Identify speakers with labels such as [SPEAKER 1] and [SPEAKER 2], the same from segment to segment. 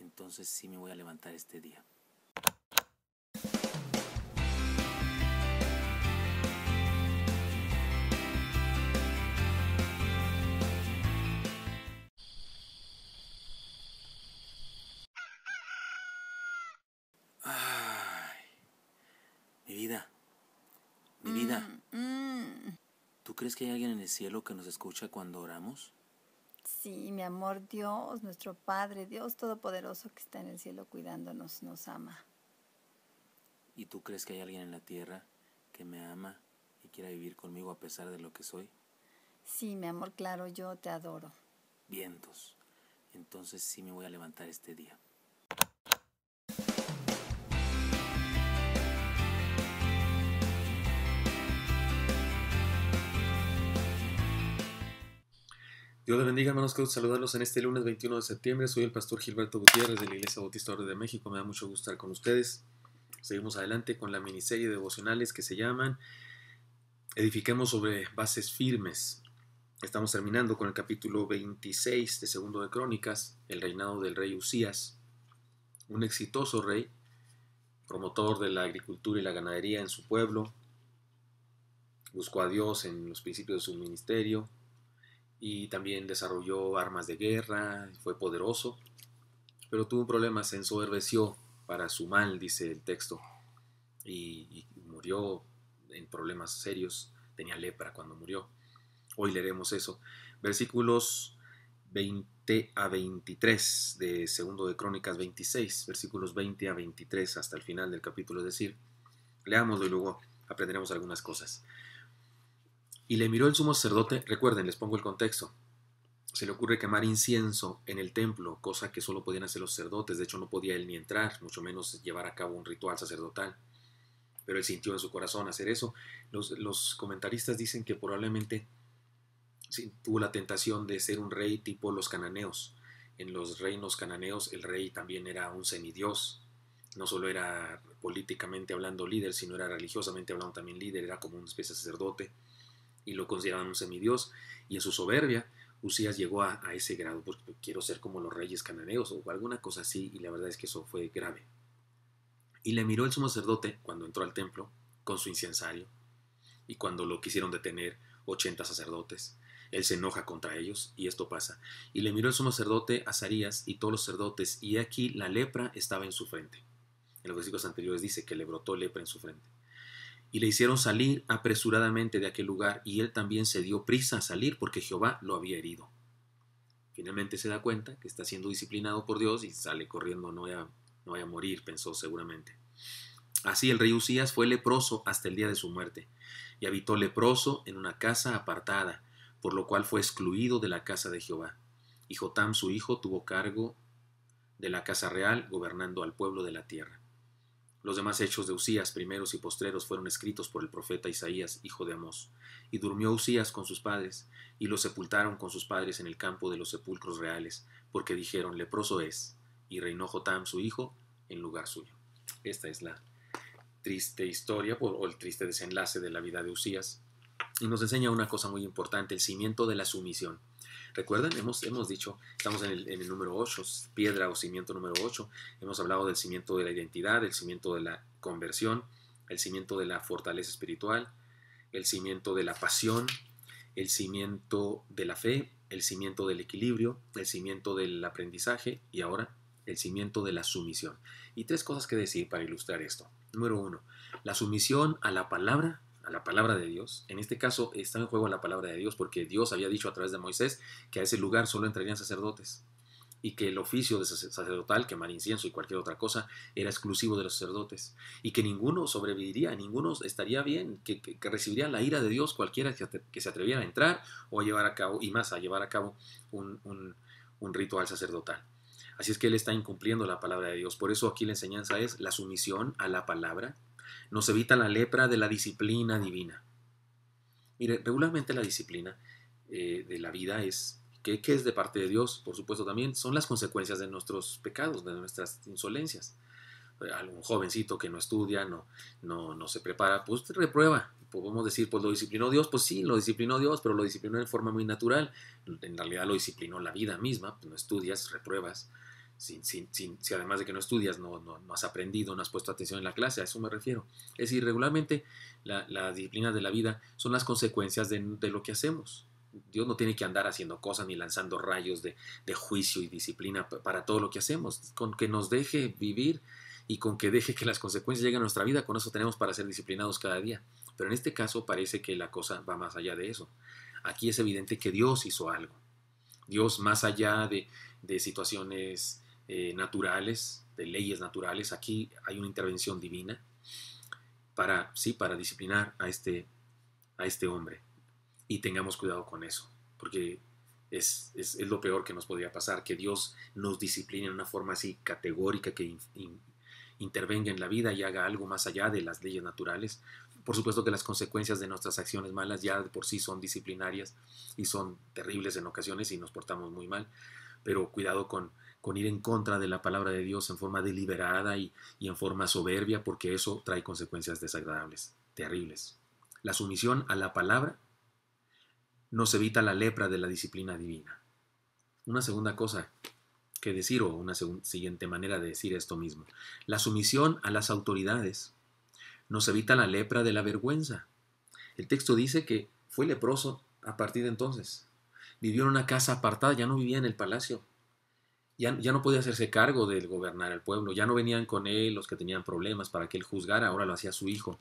[SPEAKER 1] Entonces sí me voy a levantar este día. Mi mi vida, vida. Mm, mm. ¿Tú crees que hay alguien en el cielo que nos escucha cuando oramos? Sí, mi amor, Dios, nuestro Padre, Dios Todopoderoso que está en el cielo cuidándonos, nos ama. ¿Y tú crees que hay alguien en la tierra que me ama y quiera vivir conmigo a pesar de lo que soy? Sí, mi amor, claro, yo te adoro. Vientos. Entonces sí me voy a levantar este día. Dios les bendiga, hermanos. Quiero saludarlos en este lunes 21 de septiembre. Soy el pastor Gilberto Gutiérrez de la Iglesia Bautista de México. Me da mucho gusto estar con ustedes. Seguimos adelante con la miniserie de devocionales que se llaman Edifiquemos sobre bases firmes. Estamos terminando con el capítulo 26 de Segundo de Crónicas, el reinado del rey Usías, un exitoso rey, promotor de la agricultura y la ganadería en su pueblo. Buscó a Dios en los principios de su ministerio, y también desarrolló armas de guerra, fue poderoso, pero tuvo un problema, se ensoberbeció para su mal, dice el texto, y, murió en problemas serios, tenía lepra cuando murió. Hoy leeremos eso. Versículos 20 a 23 de Segundo de Crónicas 26, versículos 20 a 23 hasta el final del capítulo, es decir, leámoslo y luego aprenderemos algunas cosas. Y le miró el sumo sacerdote, recuerden, les pongo el contexto. Se le ocurre quemar incienso en el templo, cosa que solo podían hacer los sacerdotes, de hecho no podía él ni entrar, mucho menos llevar a cabo un ritual sacerdotal. Pero él sintió en su corazón hacer eso. Los, comentaristas dicen que probablemente tuvo la tentación de ser un rey tipo los cananeos. En los reinos cananeos el rey también era un semidios, no solo era políticamente hablando líder, sino era religiosamente hablando también líder, era como una especie de sacerdote y lo consideraban un semidios, y en su soberbia Usías llegó a, ese grado, porque pues, quiero ser como los reyes cananeos o alguna cosa así, y la verdad es que eso fue grave. Y le miró el sumo sacerdote cuando entró al templo con su incensario, y cuando lo quisieron detener 80 sacerdotes. Él se enoja contra ellos y esto pasa. Y le miró el sumo sacerdote Zarías y todos los sacerdotes, y aquí la lepra estaba en su frente. En los versículos anteriores dice que le brotó lepra en su frente y le hicieron salir apresuradamente de aquel lugar, y él también se dio prisa a salir porque Jehová lo había herido. Finalmente se da cuenta que está siendo disciplinado por Dios y sale corriendo, no a, no a morir, pensó seguramente. Así el rey Usías fue leproso hasta el día de su muerte, y habitó leproso en una casa apartada, por lo cual fue excluido de la casa de Jehová. Y Jotam su hijo tuvo cargo de la casa real, gobernando al pueblo de la tierra. Los demás hechos de Usías, primeros y postreros, fueron escritos por el profeta Isaías, hijo de Amós. Y durmió Usías con sus padres, y lo sepultaron con sus padres en el campo de los sepulcros reales, porque dijeron, leproso es, y reinó Jotam, su hijo, en lugar suyo. Esta es la triste historia, o el triste desenlace de la vida de Usías y nos enseña una cosa muy importante, el cimiento de la sumisión. recuerden hemos, hemos dicho, estamos en el, número 8, piedra o cimiento número 8, hemos hablado del cimiento de la identidad, el cimiento de la conversión, el cimiento de la fortaleza espiritual, el cimiento de la pasión, el cimiento de la fe, el cimiento del equilibrio, el cimiento del aprendizaje y ahora el cimiento de la sumisión. Y tres cosas que decir para ilustrar esto. Número uno, la sumisión a la palabra a la palabra de Dios. En este caso está en juego la palabra de Dios porque Dios había dicho a través de Moisés que a ese lugar solo entrarían sacerdotes y que el oficio de sacerdotal, quemar incienso y cualquier otra cosa, era exclusivo de los sacerdotes, y que ninguno sobreviviría, ninguno estaría bien, que, recibiría la ira de Dios cualquiera que se atreviera a entrar o a llevar a cabo, y más a llevar a cabo un, un, un ritual sacerdotal. Así es que él está incumpliendo la palabra de Dios. Por eso aquí la enseñanza es la sumisión a la palabra nos evita la lepra de la disciplina divina. Mire, regularmente la disciplina eh, de la vida es, ¿qué es de parte de Dios? Por supuesto también, son las consecuencias de nuestros pecados, de nuestras insolencias. Eh, algún jovencito que no estudia, no, no, no se prepara, pues reprueba. Podemos decir, pues lo disciplinó Dios, pues sí, lo disciplinó Dios, pero lo disciplinó de forma muy natural. En realidad lo disciplinó la vida misma, pues no estudias, repruebas si, además de que no estudias, no, no, has aprendido, no has puesto atención en la clase, a eso me refiero. Es decir, regularmente la, las disciplinas de la vida son las consecuencias de, de, lo que hacemos. Dios no tiene que andar haciendo cosas ni lanzando rayos de, de juicio y disciplina para todo lo que hacemos. Con que nos deje vivir y con que deje que las consecuencias lleguen a nuestra vida, con eso tenemos para ser disciplinados cada día. Pero en este caso parece que la cosa va más allá de eso. Aquí es evidente que Dios hizo algo. Dios más allá de, de situaciones eh, naturales, de leyes naturales. Aquí hay una intervención divina para, sí, para disciplinar a este, a este hombre. Y tengamos cuidado con eso, porque es, lo peor que nos podría pasar, que Dios nos discipline en una forma así categórica que intervenga en la vida y haga algo más allá de las leyes naturales. Por supuesto que las consecuencias de nuestras acciones malas ya por sí son disciplinarias y son terribles en ocasiones y nos portamos muy mal, pero cuidado con con ir en contra de la palabra de Dios en forma deliberada y, en forma soberbia, porque eso trae consecuencias desagradables, terribles. La sumisión a la palabra nos evita la lepra de la disciplina divina. Una segunda cosa que decir, o una siguiente manera de decir esto mismo, la sumisión a las autoridades nos evita la lepra de la vergüenza. El texto dice que fue leproso a partir de entonces. Vivió en una casa apartada, ya no vivía en el palacio, ya, no podía hacerse cargo del gobernar al pueblo, ya no venían con él los que tenían problemas para que él juzgara, ahora lo hacía su hijo,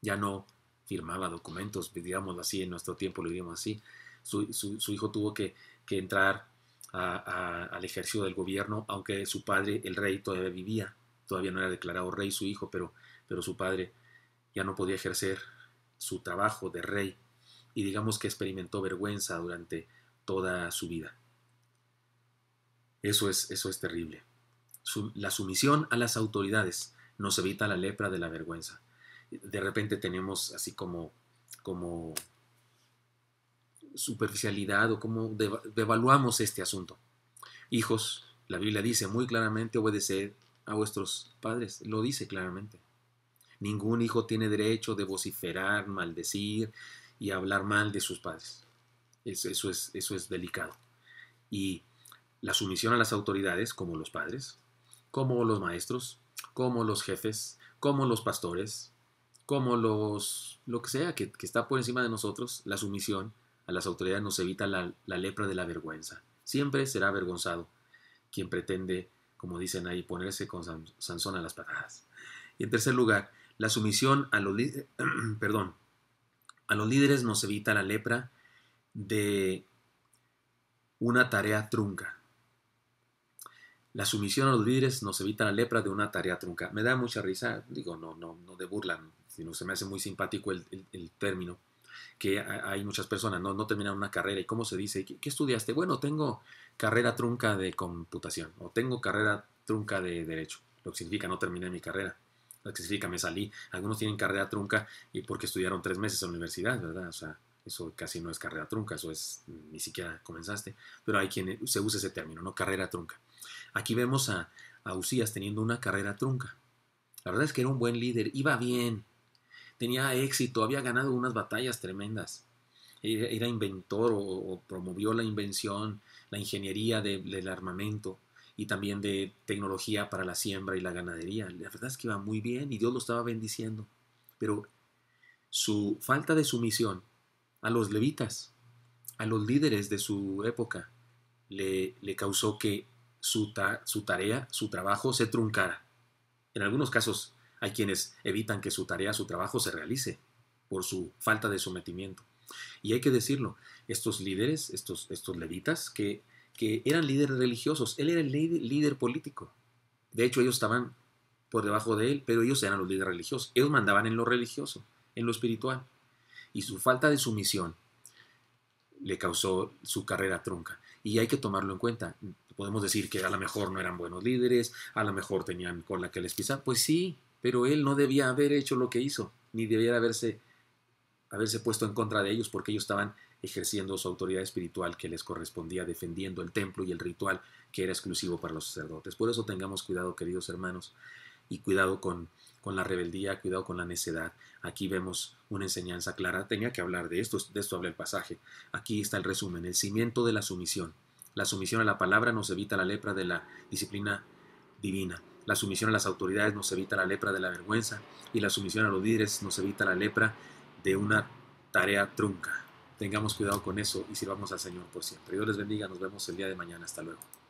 [SPEAKER 1] ya no firmaba documentos, digamos así, en nuestro tiempo lo diríamos así, su, su, hijo tuvo que, entrar al ejercicio del gobierno, aunque su padre, el rey, todavía vivía, todavía no era declarado rey su hijo, pero, pero su padre ya no podía ejercer su trabajo de rey y digamos que experimentó vergüenza durante toda su vida. Eso es, eso es terrible. la sumisión a las autoridades nos evita la lepra de la vergüenza. De repente tenemos así como, como superficialidad o como devaluamos este asunto. Hijos, la Biblia dice muy claramente obedecer a vuestros padres, lo dice claramente. Ningún hijo tiene derecho de vociferar, maldecir y hablar mal de sus padres. Eso, eso, es, eso es delicado. Y la sumisión a las autoridades, como los padres, como los maestros, como los jefes, como los pastores, como los, lo que sea que, está por encima de nosotros, la sumisión a las autoridades nos evita la, lepra de la vergüenza. Siempre será avergonzado quien pretende, como dicen ahí, ponerse con Sansón a las patadas. Y en tercer lugar, la sumisión a los, perdón, a los líderes nos evita la lepra de una tarea trunca. La sumisión a los líderes nos evita la lepra de una tarea trunca. Me da mucha risa, digo, no, no, no de burla, sino se me hace muy simpático el, el, término, que hay muchas personas, no, no terminan una carrera. ¿Y cómo se dice? ¿Qué, estudiaste? Bueno, tengo carrera trunca de computación o tengo carrera trunca de derecho. Lo que significa no terminé mi carrera. Lo que significa me salí. Algunos tienen carrera trunca y porque estudiaron tres meses en la universidad, ¿verdad? O sea, eso casi no es carrera trunca, eso es ni siquiera comenzaste. Pero hay quien se usa ese término, ¿no? Carrera trunca. Aquí vemos a, Usías teniendo una carrera trunca. La verdad es que era un buen líder, iba bien, tenía éxito, había ganado unas batallas tremendas. Era, inventor o, promovió la invención, la ingeniería del armamento y también de tecnología para la siembra y la ganadería. La verdad es que iba muy bien y Dios lo estaba bendiciendo. Pero su falta de sumisión a los levitas, a los líderes de su época, le, le causó que su, tarea, su trabajo se truncara. En algunos casos hay quienes evitan que su tarea, su trabajo se realice por su falta de sometimiento. Y hay que decirlo, estos líderes, estos, estos levitas, que, que eran líderes religiosos, él era el líder político. De hecho, ellos estaban por debajo de él, pero ellos eran los líderes religiosos. Ellos mandaban en lo religioso, en lo espiritual. Y su falta de sumisión le causó su carrera trunca. Y hay que tomarlo en cuenta. Podemos decir que a lo mejor no eran buenos líderes, a lo mejor tenían con la que les pisar. Pues sí, pero él no debía haber hecho lo que hizo, ni debiera haberse, haberse puesto en contra de ellos porque ellos estaban ejerciendo su autoridad espiritual que les correspondía, defendiendo el templo y el ritual que era exclusivo para los sacerdotes. Por eso tengamos cuidado, queridos hermanos, y cuidado con, con la rebeldía, cuidado con la necedad. Aquí vemos una enseñanza clara. Tenía que hablar de esto, de esto habla el pasaje. Aquí está el resumen, el cimiento de la sumisión. La sumisión a la palabra nos evita la lepra de la disciplina divina. La sumisión a las autoridades nos evita la lepra de la vergüenza y la sumisión a los líderes nos evita la lepra de una tarea trunca. Tengamos cuidado con eso y sirvamos al Señor por siempre. Dios les bendiga, nos vemos el día de mañana. Hasta luego.